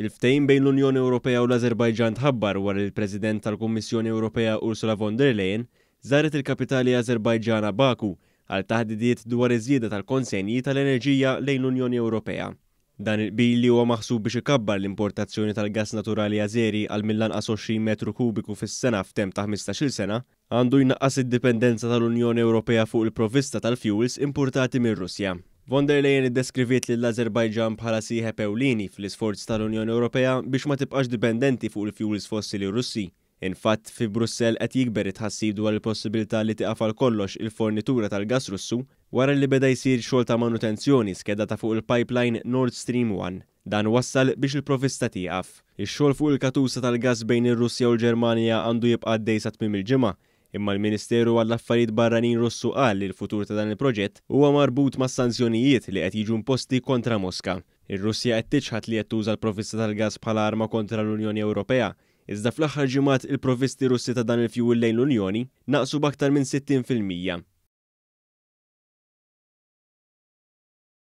Il-ftejn bejn l-Unjoni Ewropea u l-Azerbajġan tħabbar wara il-President tal-Kummissjoni Ewropea Ursula von der Leyen zaret il-kapitali Azerbajġana Baku għal taħdidiet dwar iż-żieda tal-konsenji tal-enerġija lejn l-Unjoni Ewropea. Dan il-bil li huwa maħsub biex ikabbar l-importazzjoni tal-gas naturali Azeri għal millan 20 metru kubiku fis-sena f'temp ta' 15-il sena, għandu jnaqqas id-dipendenza tal-Unjoni Ewropea fuq il-provista tal-fuels importati minn Russja. Von der Leyen iddeskriviet li l-Azerbajġan bħala siħe ewlieni fl-isforz tal-Unjoni Ewropea biex ma tibqax dipendenti fuq il-fuels fossili Russi. Infatt, fi Brussel qed jikber it-ħassib dwar il-possibilità li tiqafal kollox il-fornitura tal-gas Russu wara li beda jsir xogħol ta' manutenzjoni skedata fuq il-pipeline Nord Stream 1. Dan wassal biex il-provista tieqaf. Ix-xogħol fuq il-katusa tal-gas bejn ir-Russja u l-Ġermanja għandu jibqa' għaddej sa tmiem il-ġimgħa imma l-Ministeru għall-Affarijiet Barranin Russu qal li l-futur ta' dan il-proġett huwa marbut ma' sanzjonijiet li qed jiġu imposti kontra Moska. Ir-Russja qed tiċħat li qed tuża l-provvista tal-gas bħala arma kontra l-Unjoni Ewropea, iżda fl-aħħar ġimgħat il-provvisti Russi ta' dan il-fjuwil lejn l-Unjoni naqsu b'aktar minn 60 fil-mija